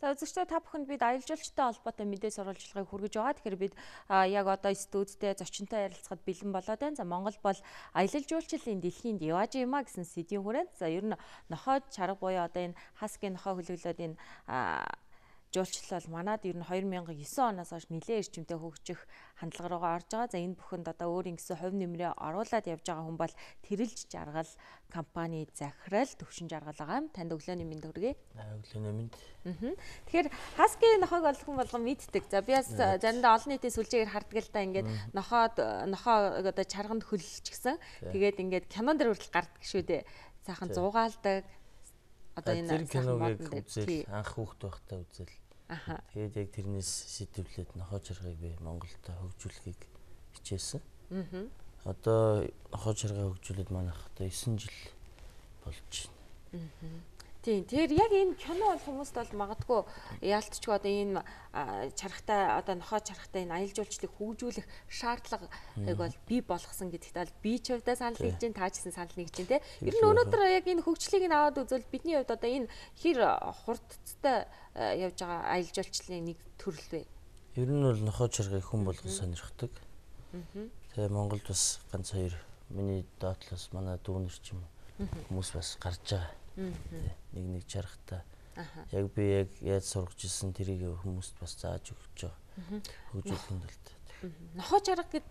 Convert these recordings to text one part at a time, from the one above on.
За үзэгчдээ та бүхэнд бид аялалжуулалттай холбоотой мэдээ сурвалжлагыг хүргэж байгаа. Тэгэхээр бид яг одоо студидтэй зочинтой ярилцахад бэлэн болоод байна. За Монгол бол аялалжуулчлалын дэлхийд явааж юма гэсэн сэдвийн хүрээнд. За ер нь нохой чарга буюу одоо энэ хаскийн нохой хөлөглөөд энэ жуулчлал манад ер нь 2009 оноос хойш нэлээд эрчимтэй хөгжих хандлага руугаа орж байгаа. За энэ бүхэнд одоо өөр ингэсэн хувь нэмрээ оруулаад явж байгаа хүн бол тэрэлж жаргал компани захирал төвшин жаргал байгаа юм. Танд өглөөний мэнд хүргэе. Өглөөний мэнд. Тэгэхээр хаски нохойг олох хүн болгон мэддэг. За би бас заримдаа олон нийтийн сүлжээгээр харддаг л да ингээд нохоод нохоо одоо чарганд хөллөж гисэн. Тэгээд ингээд кинон дээр хүртэл гардаг шүү дээ. Сайхан зуугаалдаг. Одоо энэ зэрэг киног яг үзэл анх хүүхд байхдаа үзэл Аха. Тэгээд яг тэрнээс сэтвлээд нохоо чаргыг би Монголд хөгжүүлэхийг хичээсэн. Аха. Одоо нохоо чаргаа хөгжүүлээд манайх одоо 9 жил болж байна. Аха. Тийм. Тэгэхээр яг энэ кино бол хүмүүст бол магадгүй яалтчгүй одоо энэ чарахтай одоо нохоо чарахтай энэ аялал жуулчлалыг хөгжүүлэх шаардлагыг бол бий болгосон гэдэгт аль бие ч хувьдаа санал нэгж дээ таажсэн санал нэгж дээ. Ер нь өнөөдөр яг энэ хөгжлийг нь аваад үзвэл бидний хувьд одоо энэ хэр хурдтай явж байгаа аялал жуулчлалын нэг төрөл вэ? Ер нь бол нохоо чарахыг хүн болгон сонирхдаг. Тэгээ Монголд бас ганц хоёр миний доотлоос манай дүүнэр ч юм хүмүүс бас гарч байгаа Нэг нэг чарахта. Яг би яг яаж сургаж ирсэн тэрийг хүмүүст бас зааж өгч байгаа. Хөгжүүлэх нь л Нохоо чарга гэд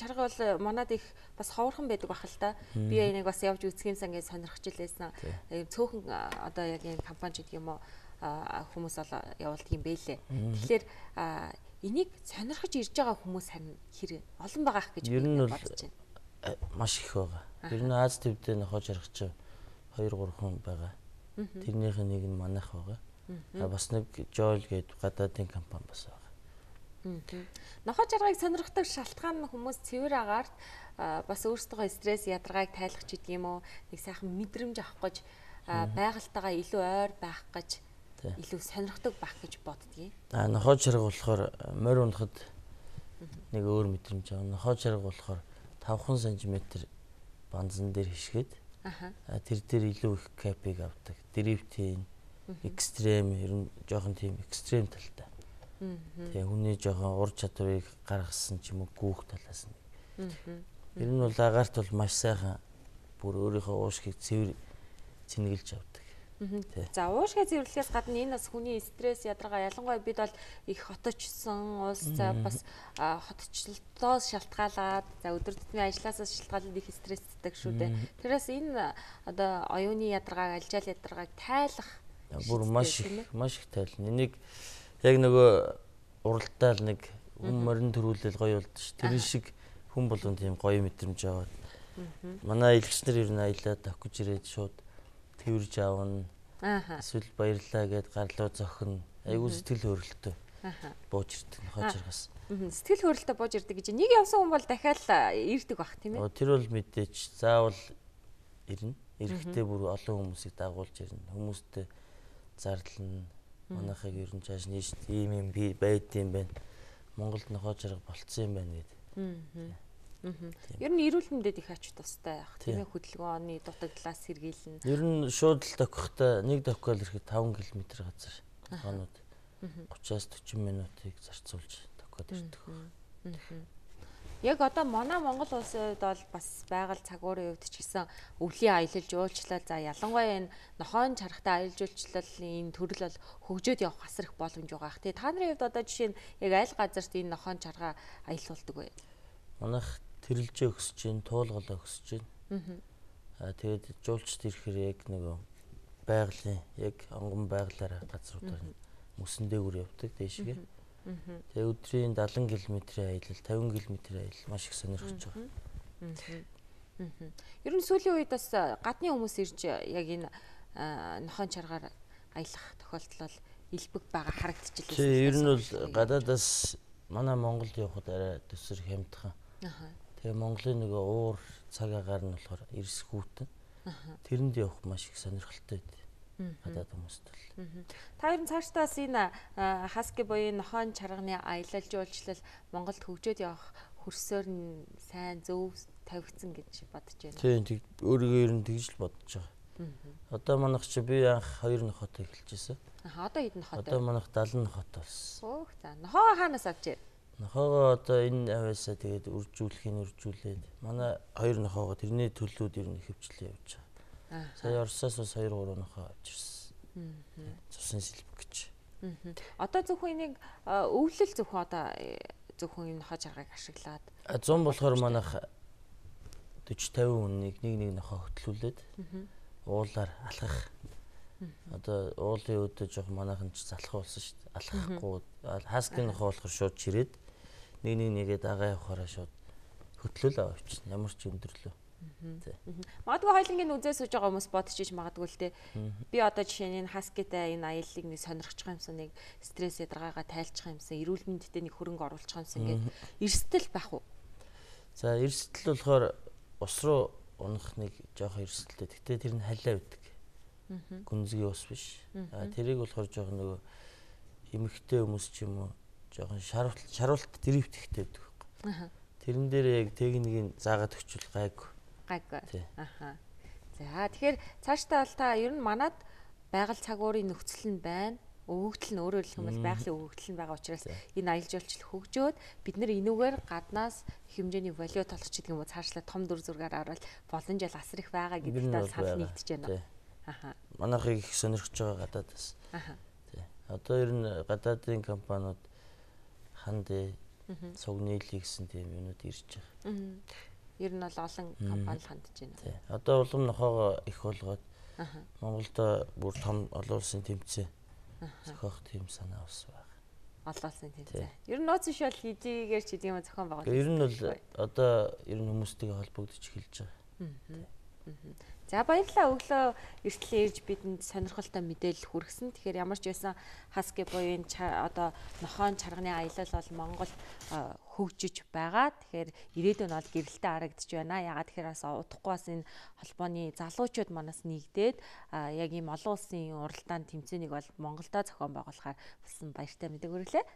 чарга бол э, манад их бас ховорхон байдаг бах л да. Би энийг бас явж үзэх юмсан гэж сонирхч лээсэн. Э, цөөхөн одоо яг энэ компани ч гэдэг юм уу хүмүүс бол явуулдаг юм бэлээ. Тэгэхээр энийг сонирхож ирж байгаа хүмүүс харин хэрэг олон байгаах гэж бодож байна. Ер нь бол маш их байгаа. Ер нь Аз төвдөө нохож ярих чинь 2 3 хүн байгаа. Тэрнийх нэг нь манайх байгаа. А бас нэг Joel гэдэг гадаадын компани бас байгаа. Нохо жаргыг сонирхдаг шалтгаан нь хүмүүс цэвэр агаарт бас өөрсдөө стресс ядаргааг тайлах ч гэдэг юм уу нэг сайхан мэдрэмж авах гэж байгальтайгаа илүү ойр байх гэж илүү сонирхдаг байх гэж боддгийг. А нохоо чарга болохоор морь унахад нэг өөр мэдрэмж аа. Нохоо чарга болохоор 5 см банзан дээр хишгээд Аа. Тэр дээр илүү их капиг авдаг. Дрифтийн экстрем ер нь жоохон тийм экстрем талтай. Тэгээ хүний жоохон ур чадварыг гаргасан ч юм уу гүүх талаас нь. Ер нь бол агаарт бол маш сайхан бүр өөрийнхөө уушгийг цэвэр цэнгэлж авдаг. За уушгаа зэвэрлэхээс гадна энэ бас хүний стресс ядаргаа ялангуяа бид бол их хоточсон улс за бас хоточлолтоос шалтгаалаад за өдөр тутмын ажилласаа шалтгаалаад их стресстэй шүү дээ. Тэрээс энэ одоо оюуны ядаргааг, алжаал ядаргааг тайлах бүр маш их маш их тайлна. Энийг яг нөгөө уралдаал нэг хүм морин төрүүлэл гоё болд ш. Тэр шиг хүн болгон тийм гоё мэдрэмж аваад манай ийлгчнэр ер нь аялаад авч ирээд шууд тэрж авна. Ааха. Эсвэл баярлаа гэд гарлуу зохино. Айгуу сэтгэл хөдлөлтөө. Ааха. Бууж ирдэг хажиргаас. Сэтгэл хөдлөлтөө бууж ирдэг гэж нэг явсан хүн бол дахиад ирдэг бах тийм ээ. Тэр бол мэдээч. Заавал ирнэ. Ирэхдээ бүр олон хүмүүсийг дагуулж ирнэ. Хүмүүстэй зарлна. Манайхыг ер нь цааш нийш ийм юм би байд юм байна. Монголд нохоо жарга болцсон юм байна гэдэг. Аа. Ер нь эрүүл мэндэд их ач тустай байх. Тийм ээ хөдөлгөөний дутагдлаас сэргийлнэ. Ер нь шууд л тохихтой нэг тохиол ирэхэд 5 км газар хоноод 30-аас 40 минутыг зарцуулж тохиод ирдэг. Яг одоо манай Монгол улсын хувьд бол бас байгаль цагуурын хувьд ч гэсэн өвлийн аялал жуулчлал за ялангуяа энэ нохоон чарахтай аялал жуулчлалын энэ төрөл бол хөгжөөд явах асар их боломж байгаа хэ. Та нарын хувьд одоо жишээ нь яг аль газарт энэ нохоон чаргаа аялуулдаг вэ? Манайх тэрэлжээ өсөж чинь туулгал өсөж чинь аа тэгээд жуулчд ирэхээр яг нөгөө байгалийн яг онгон байгалаараа газруудаар мөсөн дээгүүр явдаг дэшгээ тэгээ өдрийн 70 км-ийн аялал 50 км-ийн аялал маш их сонирхож байгаа. Ер нь сүүлийн үед бас гадны хүмүүс ирж яг энэ нохон чаргаар аялах тохиолдол илбэг байгаа харагдчихлээ. Тийм ер нь бол гадаадас манай Монголд явхад арай төсөр хямдхан. Аа. Тэгээ Монголын нөгөө уур цагаагаар нь болохоор эрс хүүтэн. Тэрэнд явах маш их сонирхолтой байд. Гадаад хүмүүст бол. Та ер нь цаашдаас энэ хаски буюу нохон чарганы аялал жуулчлал Монголд хөгжөөд явах хөрсөөр нь сайн зөв тавигдсан гэж бодож байна. Тийм тийм өөрийгөө ер нь тэгж л бодож байгаа. Одоо манайх чи би анх 2 нохот эхэлж байсан. Аа одоо хэдэн нохот вэ? Одоо манайх 70 нохот болсон. Өөх за. Нохоо хаанаас авч ирээ? Нохоогоо одоо энэ аваасаа тэгээд үржүүлэх нь үржүүлээд манай хоёр нохоогоо тэрний төлөөд ер нь хөвчлээ явж байгаа. Сая Оросоос бас 2 3 нохоо авч ирсэн. Цусан сэлбэг гэж. Одоо зөвхөн энийг өвлөл зөвхөн одоо зөвхөн энэ нохоо жаргыг ашиглаад 100 болохоор манайх 40 50 хүнийг нэг нэг нохоо хөтлүүлээд уулаар алхах. Одоо уулын өдөө жоох манайхан ч залхах болсон шүү дээ. Алхахгүй хаскын нохоо болохоор шууд чирээд нэг нэг нэгээ дагаа явахаараа шууд хөтлөл авчихсан. Ямар ч өндөрлөө. Магадгүй хоёлынгийн үзээс үж байгаа хүмүүс бодож иж магадгүй л те. Би одоо жишээ нь энэ хаскитай энэ аяллыг нэг сонирхчих юмсан нэг стресс ядаргаагаа тайлчих юмсан, эрүүл мэндэд нэг хөрөнгө оруулчих юмсан гэдэг эрсдэл байх уу? За эрсдэл болохоор ус руу унах нэг жоох эрсдэлтэй. Гэтэ тэр нь халиа үүдэг. Гүнзгий ус биш. Тэрийг болохоор жоох нөгөө эмэгтэй хүмүүс ч юм уу жоохон шаруулт шаруулт дрифт ихтэй байдаг байхгүй. Тэрэн дээр яг техникийн заагаад өгчл гайг. Гайг. Аха. За тэгэхээр цаашдаа бол та ер нь манад байгаль цагуурийн нөхцөл нь байна. Өвөгдөл нь өөрөөр хэлэх юм бол байгалийн өвөгдөл нь байгаа учраас энэ аялал жуулчлал хөгжөөд бид нэр энүүгээр гаднаас их хэмжээний волио толгоч гэдэг юм уу цаашлаа том дүр зургаар орвол болон жил асар их байгаа гэдэгтээ санал нэгдэж байна. Аха. Манайх их сонирхож байгаа гадаад бас. Аха. Тий. Одоо ер нь гадаадын компаниуд хан дэ цуг нийлээ гэсэн тийм юмнууд ирж байгаа. Ер нь бол олон компани хандж байна. Тий. Одоо улам нохоогоо их болгоод Монголд бүр том олон улсын тэмцээн зохиох тийм санаа ус байна. Олон улсын тэмцээн. Ер нь нууц иш бол хэдийгээр ч гэдэг юм зохион байгуулалт. Ер нь бол одоо ер нь хүмүүстэйгээ холбогдож эхэлж байгаа. Аа. За баярлалаа өглөө эртлээ ирж бидэнд сонирхолтой мэдээлэл хүргэсэн. Тэгэхээр ямар ч байсан хаски буюу энэ одоо нохоон чарганы аялал бол Монгол хөгжиж байгаа. Тэгэхээр ирээдүйн бол гэрэлтэй харагдаж байна. Ягаад тэгэхээр бас удахгүй бас энэ холбооны залуучууд манаас нэгдээд яг ийм олон улсын уралдаан тэмцээнийг бол Монголдо зохион байгуулахаар болсон баяртай мэдээг хүргэлээ.